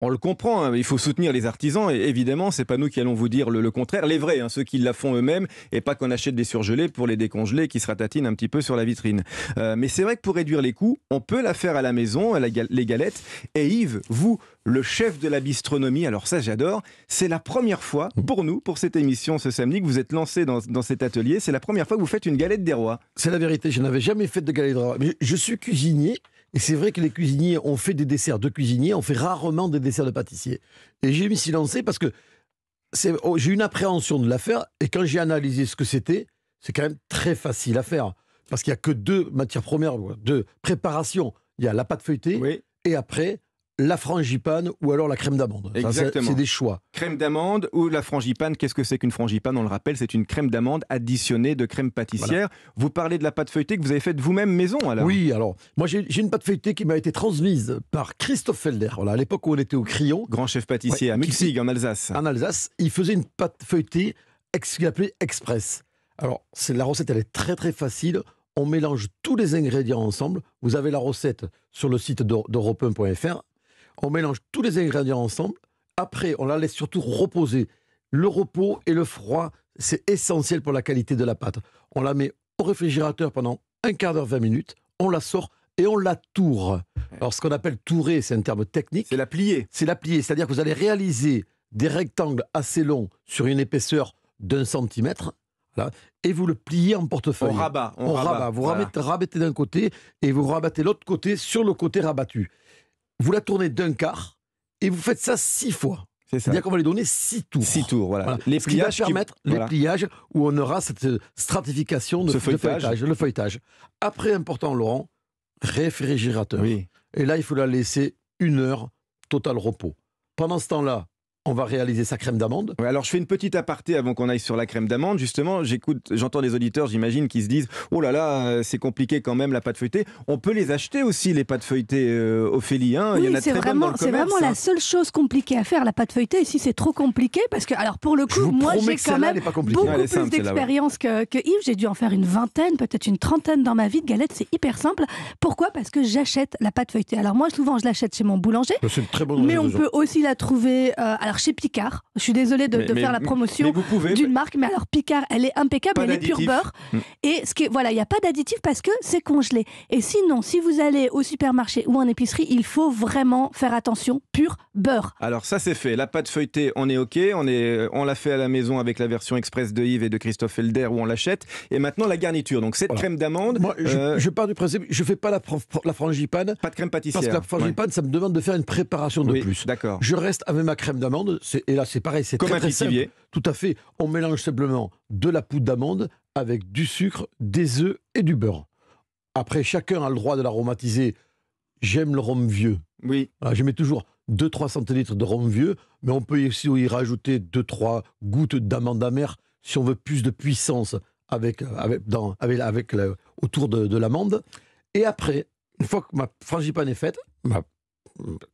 On le comprend, hein, il faut soutenir les artisans et évidemment, c'est pas nous qui allons vous dire le, contraire, les vrais, hein, ceux qui la font eux-mêmes et pas qu'on achète des surgelés pour les décongeler qui se ratatinent un petit peu sur la vitrine. Euh, mais c'est vrai que pour réduire les coûts, on peut la faire à la maison, les galettes. Et Yves, vous, le chef de la bistronomie, alors ça j'adore, c'est la première fois pour nous, pour cette émission ce samedi, que vous êtes lancé dans, dans cet atelier, c'est la première fois que vous faites une galette des rois. C'est la vérité, je n'avais jamais fait de galette des rois, mais je suis cuisinier. Et c'est vrai que les cuisiniers, ont fait des desserts de cuisiniers, on fait rarement des desserts de pâtissiers. Et j'ai mis silencé parce que oh, j'ai une appréhension de l'affaire. Et quand j'ai analysé ce que c'était, c'est quand même très facile à faire. Parce qu'il n'y a que deux matières premières, deux préparations. Il y a la pâte feuilletée et après, la frangipane ou alors la crème d'amande. Exactement. c'est des choix. Crème d'amande ou la frangipane. Qu'est-ce que c'est qu'une frangipane On le rappelle, c'est une crème d'amande additionnée de crème pâtissière. Vous parlez de la pâte feuilletée que vous avez faite vous-même maison Oui, alors moi j'ai une pâte feuilletée qui m'a été transmise par Christophe Felder. à l'époque où on était au crayon, Grand chef pâtissier à Muxig en Alsace. En Alsace, il faisait une pâte feuilletée qu'il appelait express. Alors la recette, elle est très très facile on mélange tous les ingrédients ensemble. Vous avez la recette sur le site deurope on mélange tous les ingrédients ensemble. Après, on la laisse surtout reposer. Le repos et le froid, c'est essentiel pour la qualité de la pâte. On la met au réfrigérateur pendant un quart d'heure, 20 minutes. On la sort et on la tourne. Alors, ce qu'on appelle tourer, c'est un terme technique. C'est la plier. C'est la plier, c'est-à-dire que vous allez réaliser des rectangles assez longs sur une épaisseur d'un centimètre. Là, et vous le pliez en portefeuille. On rabat. On, rabat. Vous rabattez d'un côté et vous rabattez l'autre côté sur le côté rabattu vous la tournez d'un quart et vous faites ça six fois. C'est-à-dire qu'on va lui donner six tours. Six tours, voilà. Les Ce pliages qui va permettre les pliages où on aura cette stratification de, feuilletage. le feuilletage. Après, important, Laurent, réfrigérateur. Et là, il faut la laisser une heure total repos. Pendant ce temps-là, on va réaliser sa crème d'amande. alors je fais une petite aparté avant qu'on aille sur la crème d'amande. Justement, j'écoute, j'entends les auditeurs, j'imagine, qui se disent Oh là là, euh, c'est compliqué quand même la pâte feuilletée. On peut les acheter aussi, les pâtes feuilletées euh, Ophélie. Hein. Il y en a très vraiment, C'est vraiment la hein. seule chose compliquée à faire, la pâte feuilletée. Ici, si c'est trop compliqué parce que, alors pour le coup, moi j'ai quand même beaucoup plus d'expérience que, Yves. J'ai dû en faire une vingtaine, peut-être une trentaine dans ma vie de galette, C'est hyper simple. Pourquoi Parce que j'achète la pâte feuilletée. Alors moi, souvent, je l'achète chez mon boulanger. très Mais on peut aussi la trouver. Euh, chez Picard. Je suis désolée de, faire la promotion d'une marque, mais alors Picard, elle est impeccable, elle est pure beurre. Mm. Et ce qui voilà, il n'y a pas d'additif parce que c'est congelé. Et sinon, si vous allez au supermarché ou en épicerie, il faut vraiment faire attention, pur beurre. Alors ça c'est fait. La pâte feuilletée, on est ok, on est, on l'a fait à la maison avec la version express de Yves et de Christophe Elder où on l'achète. Et maintenant la garniture. Donc cette crème d'amande. Moi, euh, je, pars du principe, je fais pas la, la frangipane. Pas de crème pâtissière. Parce que la frangipane, ça me demande de faire une préparation de plus. D'accord. Je reste avec ma crème d'amande et là c'est pareil, c'est très, simple. Tout à fait. On mélange simplement de la poudre d'amande avec du sucre, des œufs et du beurre. Après, chacun a le droit de l'aromatiser. J'aime le rhum vieux. Oui. je mets toujours 2-3 centilitres de rhum vieux, mais on peut aussi y rajouter 2-3 gouttes d'amande amère si on veut plus de puissance avec, euh, avec, dans, avec, autour de, l'amande. Et après, une fois que ma frangipane est faite,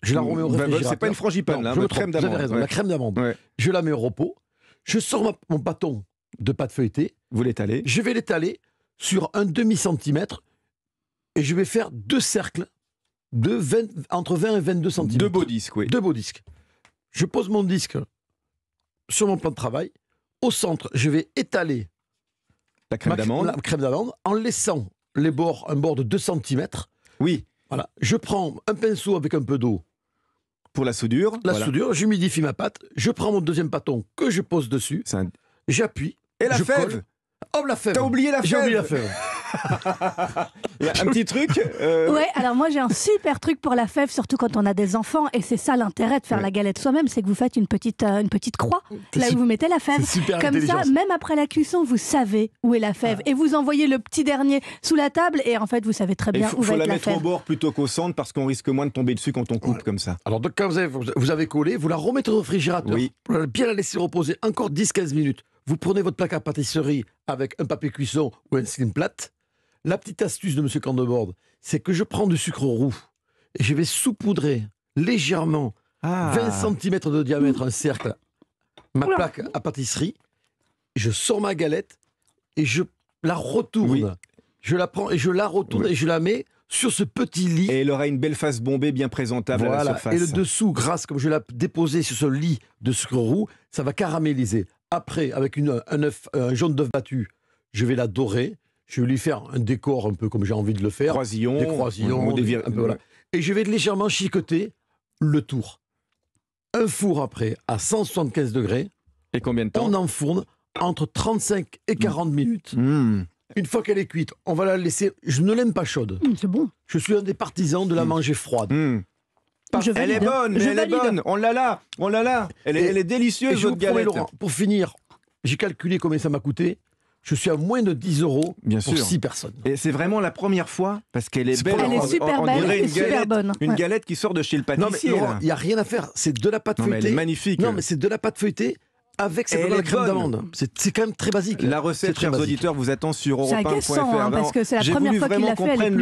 je la remets au réfrigérateur. c'est pas une frangipane, là, je hein, crème raison, la crème d'amande. Je la mets au repos. Je sors mon bâton de pâte feuilletée. Vous l'étalez Je vais l'étaler sur un demi-centimètre et je vais faire deux cercles de 20, entre 20 et 22 centimètres. De beaux disques, oui. Deux beaux disques. Je pose mon disque sur mon plan de travail. Au centre, je vais étaler la crème d'amande en laissant les bords, un bord de 2 cm. Oui. Ah, je prends un pinceau avec un peu d'eau. Pour la soudure. La soudure, j'humidifie ma pâte, je prends mon deuxième bâton que je pose dessus, j'appuie. Et la fève Oh, la fève T'as oublié J'ai oublié la fève Il un petit truc euh, Ouais, alors moi j'ai un super truc pour la fève, surtout quand on a des enfants, et c'est ça l'intérêt de faire la galette soi-même, c'est que vous faites une petite, euh, une petite croix là où vous mettez la fève. Comme ça, même après la cuisson, vous savez où est la fève, ah. et vous envoyez le petit dernier sous la table, et en fait vous savez très bien où va la fève. Il faut la mettre au bord plutôt qu'au centre, parce qu'on risque moins de tomber dessus quand on coupe comme ça. Alors donc quand vous avez, vous collé, vous la remettez au réfrigérateur, oui. bien la laisser reposer encore 10-15 minutes. Vous prenez votre plaque à pâtisserie avec un papier cuisson ou un slim plate, la petite astuce de M. Candebord, c'est que je prends du sucre roux et je vais saupoudrer légèrement 20 ah. cm de diamètre un cercle ma plaque à pâtisserie. Je sors ma galette et je la retourne. Je la prends et je la retourne et je la mets sur ce petit lit. Et elle aura une belle face bombée bien présentable à la Et le dessous, grâce comme je l'ai déposé sur ce lit de sucre roux, ça va caraméliser. Après, avec une, un euh, jaune d'œuf battu, je vais la dorer je vais lui faire un décor un peu comme j'ai envie de le faire. des croisillons, Et je vais légèrement chicoter le tour. Un four après, à 175 degrés. Et combien de temps On enfourne entre 35 et 40 mm. minutes. Mm. Une fois qu'elle est cuite, on va la laisser. Je ne l'aime pas chaude. Mm, c'est bon. Je suis un des partisans de la manger froide. Elle est hein. bonne, elle est bonne. On l'a là, on l'a là. Elle, est, elle est délicieuse, votre pour finir, j'ai calculé combien ça m'a coûté je suis à moins de 10 euros pour 6 personnes. Et c'est vraiment la première fois, parce qu'elle est, belle. super on, belle une super galette, bonne. Une galette qui sort de chez le pâtissier. Non, il n'y a rien à faire. C'est de la pâte feuilletée. elle est magnifique. Non, mais c'est de la pâte feuilletée avec cette la crème d'amande. C'est quand même très basique. La recette, chers auditeurs, vous attend sur europe1.fr. Hein, parce que c'est la première fois qu'il l'a fait.